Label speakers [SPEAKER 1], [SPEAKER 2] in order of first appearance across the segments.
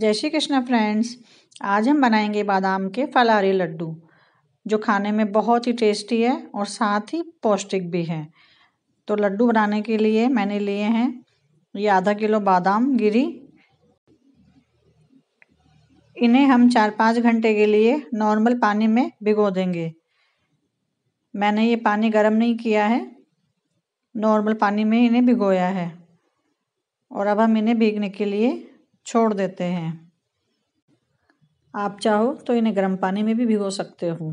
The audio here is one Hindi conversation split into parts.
[SPEAKER 1] जय श्री कृष्णा फ्रेंड्स आज हम बनाएंगे बादाम के फलारी लड्डू जो खाने में बहुत ही टेस्टी है और साथ ही पौष्टिक भी है तो लड्डू बनाने के लिए मैंने लिए हैं ये आधा किलो बादाम गिरी इन्हें हम चार पाँच घंटे के लिए नॉर्मल पानी में भिगो देंगे मैंने ये पानी गर्म नहीं किया है नॉर्मल पानी में इन्हें भिगोया है और अब हम इन्हें भीगने के लिए छोड़ देते हैं आप चाहो तो इन्हें गर्म पानी में भी भिगो सकते हो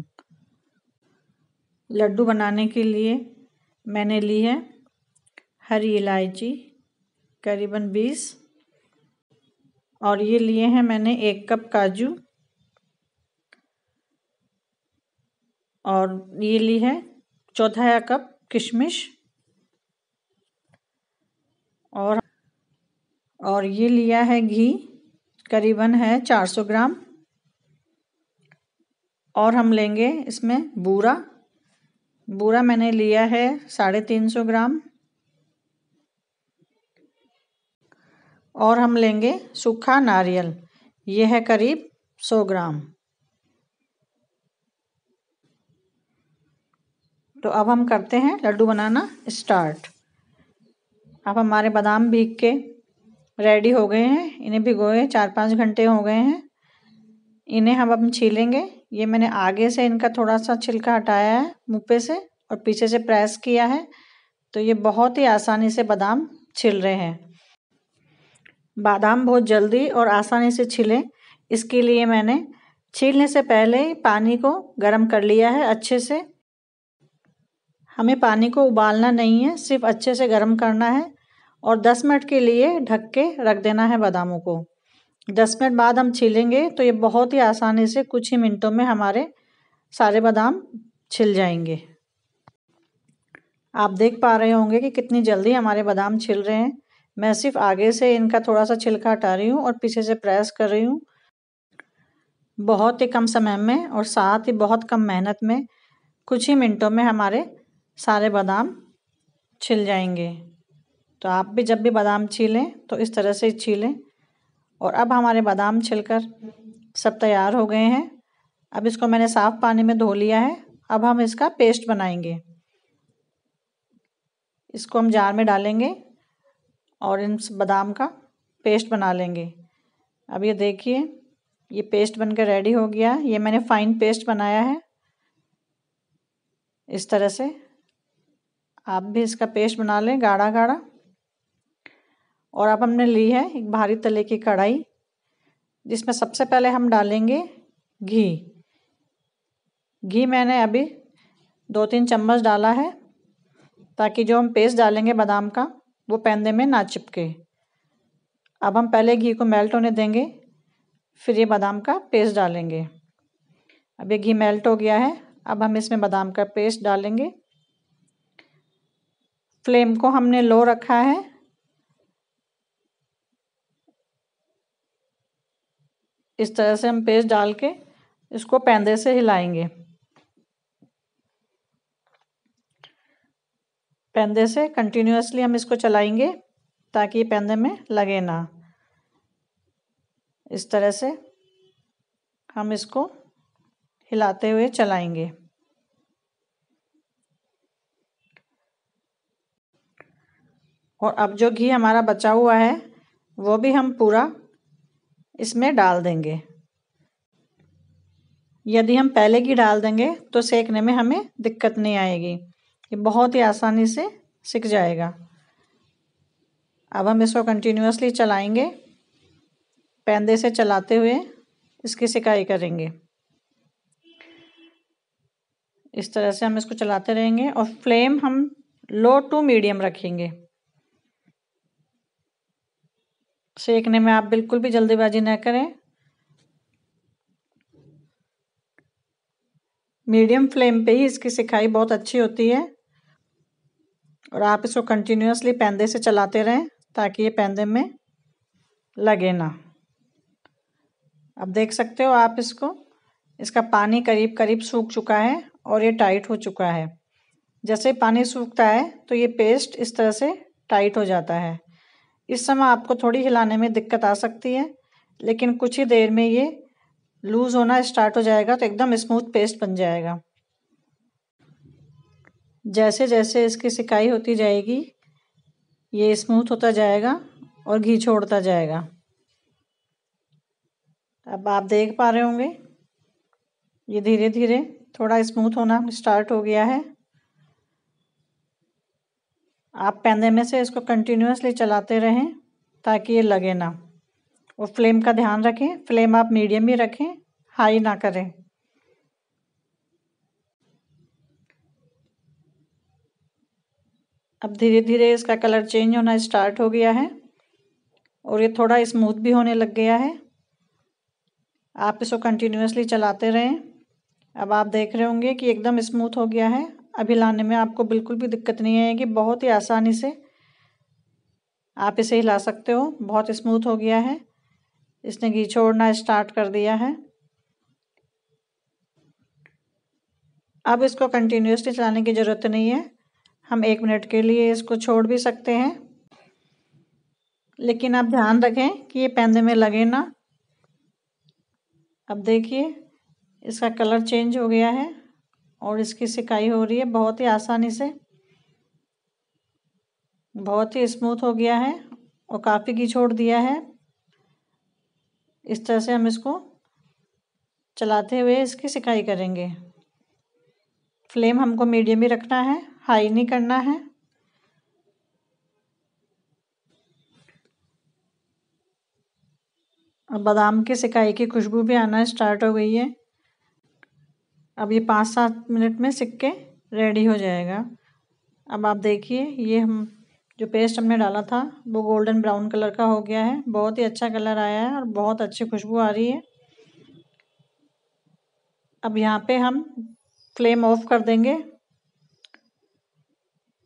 [SPEAKER 1] लड्डू बनाने के लिए मैंने ली है हरी इलायची करीबन बीस और ये लिए हैं मैंने एक कप काजू और ये ली है चौथा कप किशमिश और और ये लिया है घी करीबन है चार सौ ग्राम और हम लेंगे इसमें बूरा बूरा मैंने लिया है साढ़े तीन सौ ग्राम और हम लेंगे सूखा नारियल ये है करीब सौ ग्राम तो अब हम करते हैं लड्डू बनाना स्टार्ट अब हमारे बादाम भीग के रेडी हो गए हैं इन्हें भिगोए चार पाँच घंटे हो गए हैं इन्हें हम अब छीलेंगे ये मैंने आगे से इनका थोड़ा सा छिलका हटाया है मुँह से और पीछे से प्रेस किया है तो ये बहुत ही आसानी से बादाम छिल रहे हैं बादाम बहुत जल्दी और आसानी से छिले इसके लिए मैंने छीलने से पहले पानी को गर्म कर लिया है अच्छे से हमें पानी को उबालना नहीं है सिर्फ अच्छे से गर्म करना है और 10 मिनट के लिए ढक के रख देना है बादामों को 10 मिनट बाद हम छीलेंगे तो ये बहुत ही आसानी से कुछ ही मिनटों में हमारे सारे बादाम छिल जाएंगे आप देख पा रहे होंगे कि कितनी जल्दी हमारे बादाम छिल रहे हैं मैं सिर्फ आगे से इनका थोड़ा सा छिलका हटा रही हूँ और पीछे से प्रेस कर रही हूँ बहुत ही कम समय में और साथ ही बहुत कम मेहनत में कुछ ही मिनटों में हमारे सारे बादाम छिल जाएंगे तो आप भी जब भी बादाम छीलें तो इस तरह से छीलें और अब हमारे बादाम छिलकर सब तैयार हो गए हैं अब इसको मैंने साफ़ पानी में धो लिया है अब हम इसका पेस्ट बनाएंगे इसको हम जार में डालेंगे और इन बादाम का पेस्ट बना लेंगे अब ये देखिए ये पेस्ट बनकर रेडी हो गया ये मैंने फाइन पेस्ट बनाया है इस तरह से आप भी इसका पेस्ट बना लें गाढ़ा गाढ़ा और अब हमने ली है एक भारी तले की कढ़ाई जिसमें सबसे पहले हम डालेंगे घी घी मैंने अभी दो तीन चम्मच डाला है ताकि जो हम पेस्ट डालेंगे बादाम का वो पैंदे में ना चिपके अब हम पहले घी को मेल्ट होने देंगे फिर ये बादाम का पेस्ट डालेंगे अब ये घी मेल्ट हो गया है अब हम इसमें बादाम का पेस्ट डालेंगे फ्लेम को हमने लो रखा है इस तरह से हम पेस्ट डाल के इसको पैंदे से हिलाएंगे पैंदे से कंटिन्यूसली हम इसको चलाएंगे ताकि पैंदे में लगे ना इस तरह से हम इसको हिलाते हुए चलाएंगे और अब जो घी हमारा बचा हुआ है वो भी हम पूरा इसमें डाल देंगे यदि हम पहले की डाल देंगे तो सेकने में हमें दिक्कत नहीं आएगी ये बहुत ही आसानी से सिक जाएगा अब हम इसको कंटिन्यूसली चलाएंगे पैंदे से चलाते हुए इसकी सिकाई करेंगे इस तरह से हम इसको चलाते रहेंगे और फ्लेम हम लो टू मीडियम रखेंगे सेकने में आप बिल्कुल भी जल्दीबाजी ना करें मीडियम फ्लेम पे ही इसकी सिखाई बहुत अच्छी होती है और आप इसको कंटिन्यूसली पैंदे से चलाते रहें ताकि ये पैंदे में लगे ना अब देख सकते हो आप इसको इसका पानी करीब करीब सूख चुका है और ये टाइट हो चुका है जैसे पानी सूखता है तो ये पेस्ट इस तरह से टाइट हो जाता है इस समय आपको थोड़ी हिलाने में दिक्कत आ सकती है लेकिन कुछ ही देर में ये लूज़ होना स्टार्ट हो जाएगा तो एकदम स्मूथ पेस्ट बन जाएगा जैसे जैसे इसकी सिकाई होती जाएगी ये स्मूथ होता जाएगा और घी छोड़ता जाएगा अब आप देख पा रहे होंगे ये धीरे धीरे थोड़ा स्मूथ होना स्टार्ट हो गया है आप पैंदे में से इसको कंटिन्यूसली चलाते रहें ताकि ये लगे ना और फ्लेम का ध्यान रखें फ्लेम आप मीडियम ही रखें हाई ना करें अब धीरे धीरे इसका कलर चेंज होना स्टार्ट हो गया है और ये थोड़ा स्मूथ भी होने लग गया है आप इसको कंटिन्यूसली चलाते रहें अब आप देख रहे होंगे कि एकदम स्मूथ हो गया है अभी लाने में आपको बिल्कुल भी दिक्कत नहीं आएगी बहुत ही आसानी से आप इसे हिला सकते हो बहुत स्मूथ हो गया है इसने घी छोड़ना स्टार्ट कर दिया है अब इसको कंटिन्यूसली चलाने की ज़रूरत नहीं है हम एक मिनट के लिए इसको छोड़ भी सकते हैं लेकिन आप ध्यान रखें कि ये पैंदे में लगे ना अब देखिए इसका कलर चेंज हो गया है और इसकी सिकाई हो रही है बहुत ही आसानी से बहुत ही स्मूथ हो गया है और काफ़ी घी छोड़ दिया है इस तरह से हम इसको चलाते हुए इसकी सिकाई करेंगे फ्लेम हमको मीडियम ही रखना है हाई नहीं करना है अब बादाम की सिकाई की खुशबू भी आना स्टार्ट हो गई है अब ये पाँच सात मिनट में सिक्के रेडी हो जाएगा अब आप देखिए ये हम जो पेस्ट हमने डाला था वो गोल्डन ब्राउन कलर का हो गया है बहुत ही अच्छा कलर आया है और बहुत अच्छी खुशबू आ रही है अब यहाँ पे हम फ्लेम ऑफ कर देंगे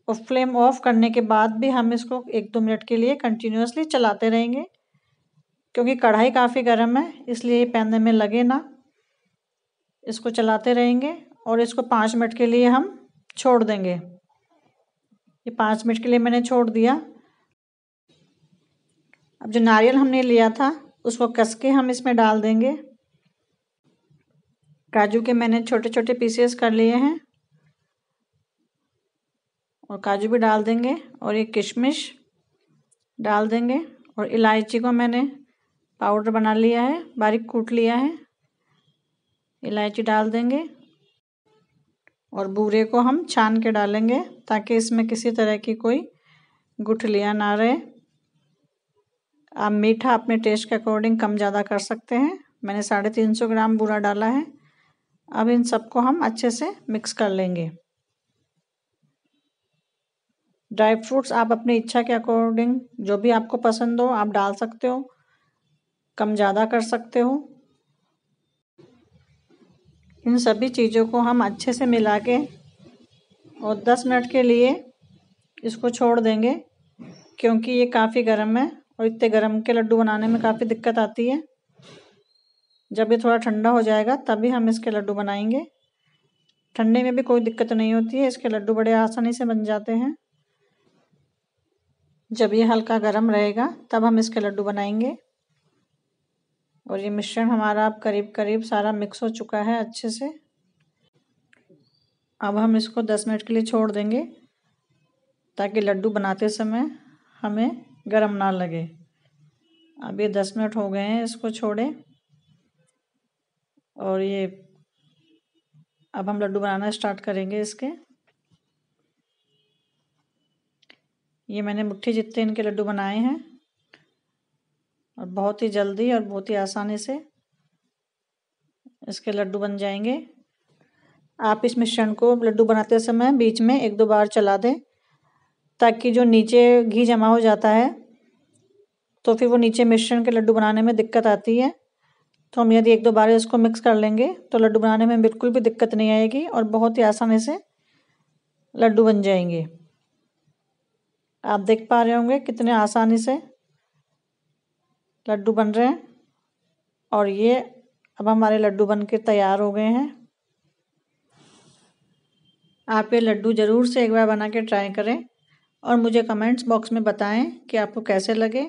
[SPEAKER 1] और फ्लेम ऑफ करने के बाद भी हम इसको एक दो मिनट के लिए कंटिन्यूसली चलाते रहेंगे क्योंकि कढ़ाई काफ़ी गर्म है इसलिए पैनने में लगे ना इसको चलाते रहेंगे और इसको पाँच मिनट के लिए हम छोड़ देंगे ये पाँच मिनट के लिए मैंने छोड़ दिया अब जो नारियल हमने लिया था उसको कस के हम इसमें डाल देंगे काजू के मैंने छोटे छोटे पीसेस कर लिए हैं और काजू भी डाल देंगे और ये किशमिश डाल देंगे और इलायची को मैंने पाउडर बना लिया है बारीक कूट लिया है इलायची डाल देंगे और बूरे को हम छान के डालेंगे ताकि इसमें किसी तरह की कोई गुठलियाँ ना रहे आप मीठा अपने टेस्ट के अकॉर्डिंग कम ज़्यादा कर सकते हैं मैंने साढ़े तीन सौ ग्राम बूरा डाला है अब इन सबको हम अच्छे से मिक्स कर लेंगे ड्राई फ्रूट्स आप अपनी इच्छा के अकॉर्डिंग जो भी आपको पसंद हो आप डाल सकते हो कम ज़्यादा कर सकते हो इन सभी चीज़ों को हम अच्छे से मिला के और 10 मिनट के लिए इसको छोड़ देंगे क्योंकि ये काफ़ी गर्म है और इतने गर्म के लड्डू बनाने में काफ़ी दिक्कत आती है जब ये थोड़ा ठंडा हो जाएगा तभी हम इसके लड्डू बनाएंगे ठंडे में भी कोई दिक्कत नहीं होती है इसके लड्डू बड़े आसानी से बन जाते हैं जब ये हल्का गर्म रहेगा तब हम इसके लड्डू बनाएंगे और ये मिश्रण हमारा अब करीब करीब सारा मिक्स हो चुका है अच्छे से अब हम इसको दस मिनट के लिए छोड़ देंगे ताकि लड्डू बनाते समय हमें गर्म ना लगे अब ये दस मिनट हो गए हैं इसको छोड़े और ये अब हम लड्डू बनाना स्टार्ट करेंगे इसके ये मैंने मुट्ठी जितने इनके लड्डू बनाए हैं बहुत ही जल्दी और बहुत ही आसानी से इसके लड्डू बन जाएंगे आप इस मिश्रण को लड्डू बनाते समय बीच में एक दो बार चला दें ताकि जो नीचे घी जमा हो जाता है तो फिर वो नीचे मिश्रण के लड्डू बनाने में दिक्कत आती है तो हम यदि एक दो बार इसको मिक्स कर लेंगे तो लड्डू बनाने में बिल्कुल भी दिक्कत नहीं आएगी और बहुत ही आसानी से लड्डू बन जाएंगे आप देख पा रहे होंगे कितने आसानी से लड्डू बन रहे हैं और ये अब हमारे लड्डू बन के तैयार हो गए हैं आप ये लड्डू ज़रूर से एक बार बना के ट्राई करें और मुझे कमेंट्स बॉक्स में बताएं कि आपको कैसे लगे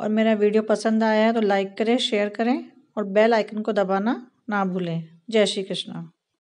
[SPEAKER 1] और मेरा वीडियो पसंद आया है तो लाइक करें शेयर करें और बेल आइकन को दबाना ना भूलें जय श्री कृष्णा